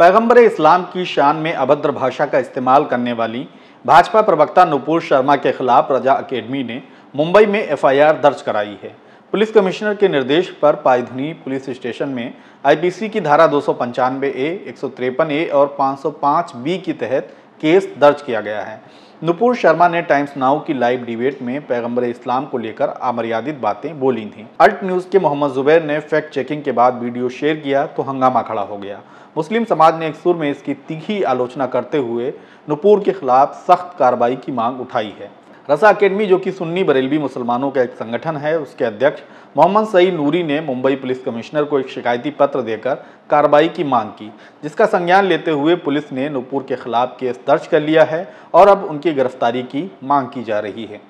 पैगंबर इस्लाम की शान में अभद्र भाषा का इस्तेमाल करने वाली भाजपा प्रवक्ता नुपुर शर्मा के खिलाफ प्रजा अकेडमी ने मुंबई में एफआईआर दर्ज कराई है पुलिस कमिश्नर के निर्देश पर पायधनी पुलिस स्टेशन में आईपीसी की धारा दो ए एक ए और 505 बी के तहत केस दर्ज किया गया है नुपुर शर्मा ने टाइम्स नाउ की लाइव डिबेट में पैगंबर इस्लाम को लेकर अमर्यादित बातें बोली थीं अल्ट न्यूज़ के मोहम्मद जुबैर ने फैक्ट चेकिंग के बाद वीडियो शेयर किया तो हंगामा खड़ा हो गया मुस्लिम समाज ने एक सुर में इसकी तीखी आलोचना करते हुए नुपुर के खिलाफ सख्त कार्रवाई की मांग उठाई है रसा अकेडमी जो कि सुन्नी बरेलवी मुसलमानों का एक संगठन है उसके अध्यक्ष मोहम्मद सई नूरी ने मुंबई पुलिस कमिश्नर को एक शिकायती पत्र देकर कार्रवाई की मांग की जिसका संज्ञान लेते हुए पुलिस ने नूपुर के खिलाफ केस दर्ज कर लिया है और अब उनकी गिरफ्तारी की मांग की जा रही है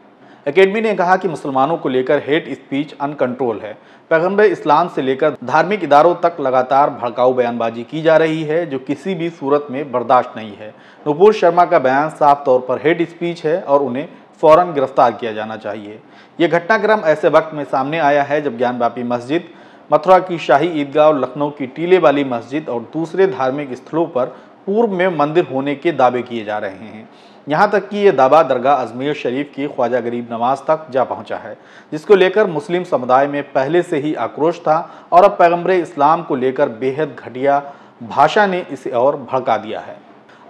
एकेडमी ने कहा कि मुसलमानों को लेकर हेट स्पीच अनकंट्रोल है पैगंबर इस्लाम से लेकर धार्मिक इदारों तक लगातार भड़काऊ बयानबाजी की जा रही है जो किसी भी सूरत में बर्दाश्त नहीं है नुपुर शर्मा का बयान साफ तौर पर हेट स्पीच है और उन्हें फ़ौरन गिरफ्तार किया जाना चाहिए यह घटनाक्रम ऐसे वक्त में सामने आया है जब ज्ञानवापी मस्जिद मथुरा की शाही ईदगाह और लखनऊ की टीले वाली मस्जिद और दूसरे धार्मिक स्थलों पर पूर्व में मंदिर होने के दावे किए जा रहे हैं यहाँ तक कि ये दावा दरगाह अजमेर शरीफ की ख्वाजा गरीब नवाज तक जा पहुँचा है जिसको लेकर मुस्लिम समुदाय में पहले से ही आक्रोश था और अब पैगम्बर इस्लाम को लेकर बेहद घटिया भाषा ने इसे और भड़का दिया है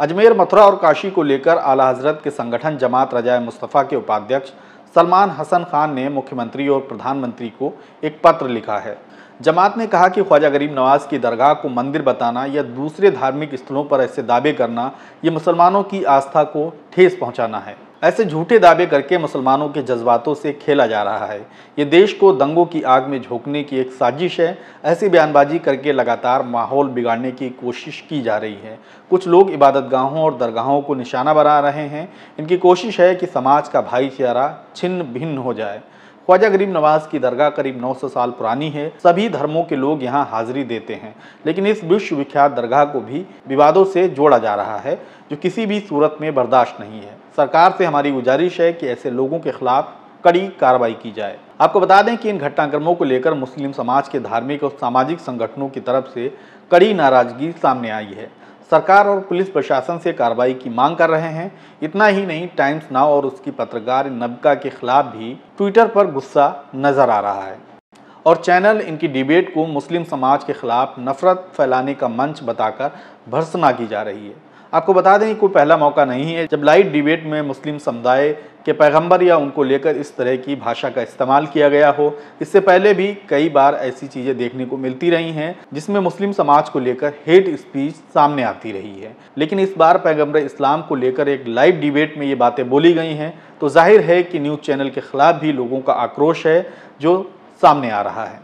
अजमेर मथुरा और काशी को लेकर आला हजरत के संगठन जमात रजाय मुस्तफ़ा के उपाध्यक्ष सलमान हसन खान ने मुख्यमंत्री और प्रधानमंत्री को एक पत्र लिखा है जमात ने कहा कि ख्वाजा गरीब नवाज की दरगाह को मंदिर बताना या दूसरे धार्मिक स्थलों पर ऐसे दावे करना ये मुसलमानों की आस्था को ठेस पहुंचाना है ऐसे झूठे दावे करके मुसलमानों के जज्बातों से खेला जा रहा है ये देश को दंगों की आग में झोंकने की एक साजिश है ऐसी बयानबाजी करके लगातार माहौल बिगाड़ने की कोशिश की जा रही है कुछ लोग इबादत गाहों और दरगाहों को निशाना बना रहे हैं इनकी कोशिश है कि समाज का भाईचारा छिन्न भिन्न हो जाए ख्वाजा गरीब नवाज की दरगाह करीब 900 साल पुरानी है सभी धर्मों के लोग यहाँ हाजिरी देते हैं लेकिन इस विश्वविख्यात दरगाह को भी विवादों से जोड़ा जा रहा है जो किसी भी सूरत में बर्दाश्त नहीं है सरकार से हमारी गुजारिश है कि ऐसे लोगों के खिलाफ कड़ी कार्रवाई की जाए आपको बता दें कि इन घटनाक्रमों को लेकर मुस्लिम समाज के धार्मिक और सामाजिक संगठनों की तरफ से कड़ी नाराजगी सामने आई है सरकार और पुलिस प्रशासन से कार्रवाई की मांग कर रहे हैं इतना ही नहीं टाइम्स नाउ और उसकी पत्रकार नबका के खिलाफ भी ट्विटर पर गुस्सा नजर आ रहा है और चैनल इनकी डिबेट को मुस्लिम समाज के खिलाफ नफरत फैलाने का मंच बताकर भर्सना की जा रही है आपको बता दें कोई पहला मौका नहीं है जब लाइट डिबेट में मुस्लिम समुदाय के पैगंबर या उनको लेकर इस तरह की भाषा का इस्तेमाल किया गया हो इससे पहले भी कई बार ऐसी चीज़ें देखने को मिलती रही हैं जिसमें मुस्लिम समाज को लेकर हेट स्पीच सामने आती रही है लेकिन इस बार पैगंबर इस्लाम को लेकर एक लाइव डिबेट में ये बातें बोली गई हैं तो जाहिर है कि न्यूज़ चैनल के ख़िलाफ़ भी लोगों का आक्रोश है जो सामने आ रहा है